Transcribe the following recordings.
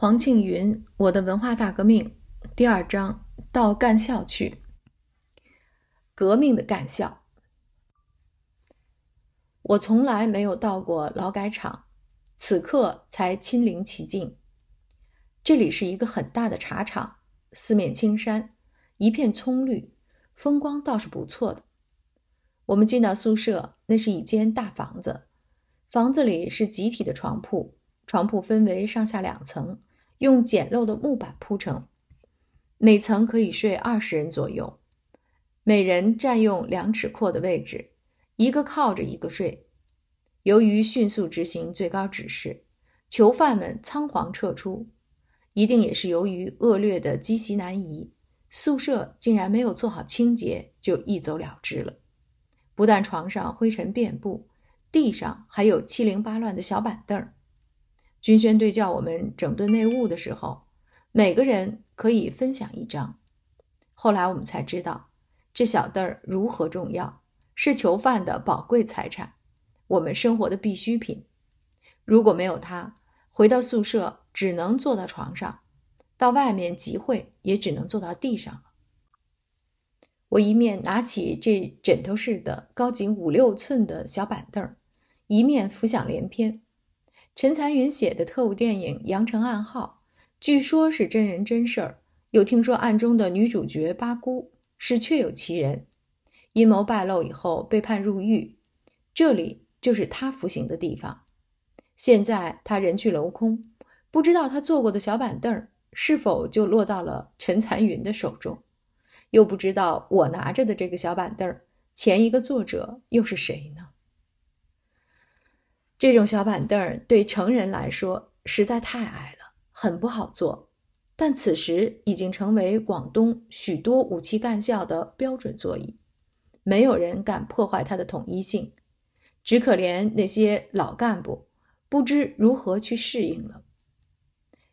黄庆云，《我的文化大革命》第二章：到干校去。革命的干校。我从来没有到过劳改场，此刻才亲临其境。这里是一个很大的茶厂，四面青山，一片葱绿，风光倒是不错的。我们进到宿舍，那是一间大房子，房子里是集体的床铺，床铺分为上下两层。用简陋的木板铺成，每层可以睡二十人左右，每人占用两尺阔的位置，一个靠着一个睡。由于迅速执行最高指示，囚犯们仓皇撤出，一定也是由于恶劣的积习难移，宿舍竟然没有做好清洁就一走了之了。不但床上灰尘遍布，地上还有七零八乱的小板凳儿。军宣队叫我们整顿内务的时候，每个人可以分享一张。后来我们才知道，这小凳儿如何重要，是囚犯的宝贵财产，我们生活的必需品。如果没有它，回到宿舍只能坐到床上，到外面集会也只能坐到地上了。我一面拿起这枕头似的、高仅五六寸的小板凳，一面浮想联翩。陈残云写的特务电影《羊城暗号》，据说是真人真事儿。又听说案中的女主角八姑是确有其人。阴谋败露以后，被判入狱，这里就是他服刑的地方。现在他人去楼空，不知道他坐过的小板凳是否就落到了陈残云的手中，又不知道我拿着的这个小板凳，前一个作者又是谁呢？这种小板凳儿对成人来说实在太矮了，很不好坐。但此时已经成为广东许多武器干校的标准座椅，没有人敢破坏它的统一性。只可怜那些老干部，不知如何去适应了。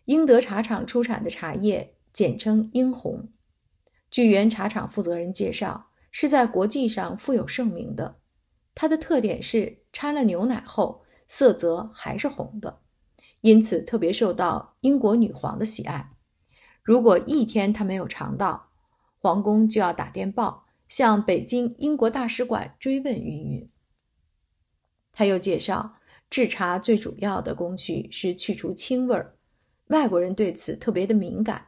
英德茶厂出产的茶叶，简称英红。据原茶厂负责人介绍，是在国际上富有盛名的。它的特点是掺了牛奶后。色泽还是红的，因此特别受到英国女皇的喜爱。如果一天她没有尝到，皇宫就要打电报向北京英国大使馆追问原因。他又介绍制茶最主要的工序是去除青味儿，外国人对此特别的敏感。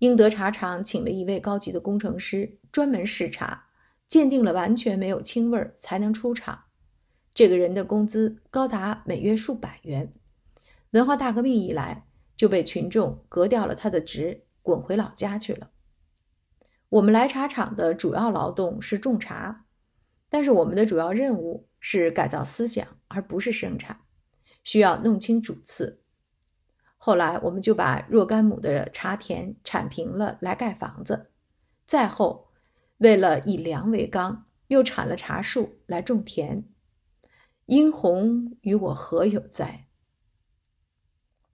英德茶厂请了一位高级的工程师专门试茶，鉴定了完全没有青味儿才能出厂。这个人的工资高达每月数百元。文化大革命一来，就被群众革掉了他的职，滚回老家去了。我们来茶厂的主要劳动是种茶，但是我们的主要任务是改造思想，而不是生产，需要弄清主次。后来，我们就把若干亩的茶田铲平了，来盖房子。再后，为了以粮为纲，又铲了茶树来种田。殷红与我何有哉？